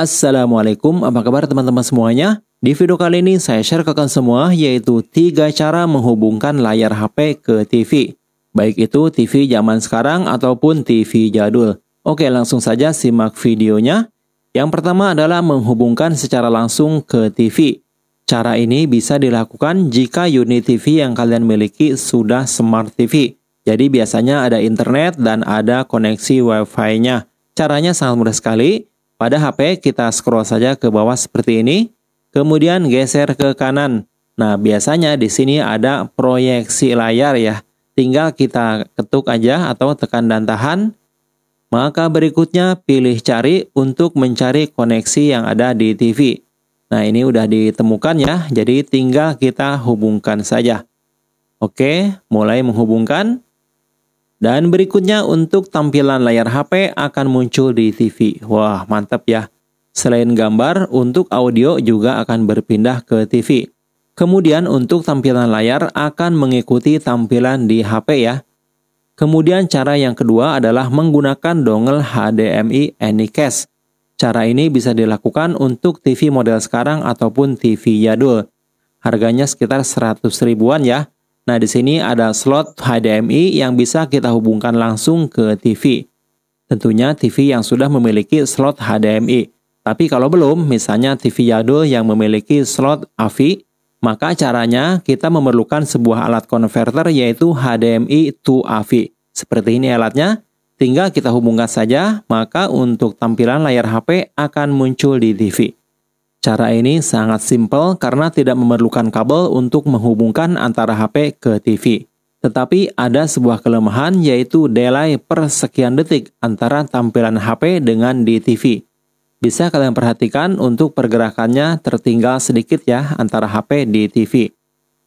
Assalamualaikum, apa kabar teman-teman semuanya? Di video kali ini saya share ke kalian semua yaitu 3 cara menghubungkan layar HP ke TV. Baik itu TV zaman sekarang ataupun TV jadul. Oke langsung saja simak videonya. Yang pertama adalah menghubungkan secara langsung ke TV. Cara ini bisa dilakukan jika unit TV yang kalian miliki sudah smart TV. Jadi biasanya ada internet dan ada koneksi wi fi nya Caranya sangat mudah sekali pada HP kita scroll saja ke bawah seperti ini, kemudian geser ke kanan. Nah, biasanya di sini ada proyeksi layar ya. Tinggal kita ketuk aja atau tekan dan tahan. Maka berikutnya pilih cari untuk mencari koneksi yang ada di TV. Nah, ini udah ditemukan ya. Jadi tinggal kita hubungkan saja. Oke, mulai menghubungkan. Dan berikutnya untuk tampilan layar HP akan muncul di TV. Wah, mantap ya. Selain gambar, untuk audio juga akan berpindah ke TV. Kemudian untuk tampilan layar akan mengikuti tampilan di HP ya. Kemudian cara yang kedua adalah menggunakan dongle HDMI Anycast. Cara ini bisa dilakukan untuk TV model sekarang ataupun TV jadul. Harganya sekitar 100 ribuan ya. Nah, di sini ada slot HDMI yang bisa kita hubungkan langsung ke TV. Tentunya TV yang sudah memiliki slot HDMI. Tapi kalau belum, misalnya TV jadul yang memiliki slot AVI, maka caranya kita memerlukan sebuah alat konverter yaitu HDMI to AVI. Seperti ini alatnya, tinggal kita hubungkan saja, maka untuk tampilan layar HP akan muncul di TV. Cara ini sangat simpel karena tidak memerlukan kabel untuk menghubungkan antara HP ke TV. Tetapi ada sebuah kelemahan yaitu delay per sekian detik antara tampilan HP dengan di TV. Bisa kalian perhatikan untuk pergerakannya tertinggal sedikit ya antara HP di TV.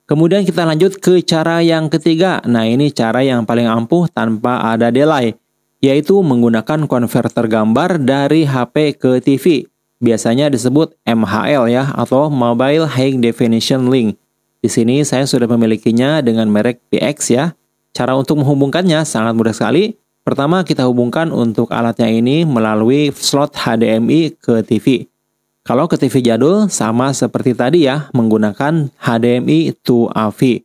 Kemudian kita lanjut ke cara yang ketiga. Nah ini cara yang paling ampuh tanpa ada delay, yaitu menggunakan konverter gambar dari HP ke TV biasanya disebut MHL ya atau Mobile High Definition Link. Di sini saya sudah memilikinya dengan merek PX ya. Cara untuk menghubungkannya sangat mudah sekali. Pertama kita hubungkan untuk alatnya ini melalui slot HDMI ke TV. Kalau ke TV jadul sama seperti tadi ya, menggunakan HDMI to AV.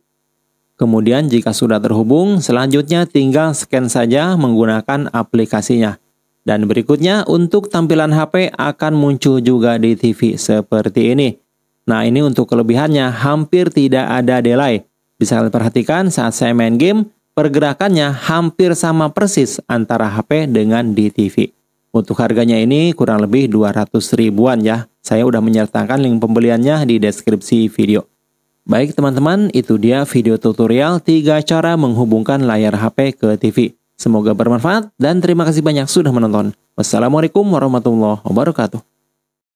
Kemudian jika sudah terhubung, selanjutnya tinggal scan saja menggunakan aplikasinya. Dan berikutnya untuk tampilan HP akan muncul juga di TV seperti ini. Nah ini untuk kelebihannya hampir tidak ada delay. Bisa kalian perhatikan saat saya main game, pergerakannya hampir sama persis antara HP dengan di TV. Untuk harganya ini kurang lebih 200 ribuan ya. Saya sudah menyertakan link pembeliannya di deskripsi video. Baik teman-teman, itu dia video tutorial 3 cara menghubungkan layar HP ke TV. Semoga bermanfaat dan terima kasih banyak sudah menonton. Wassalamualaikum warahmatullahi wabarakatuh.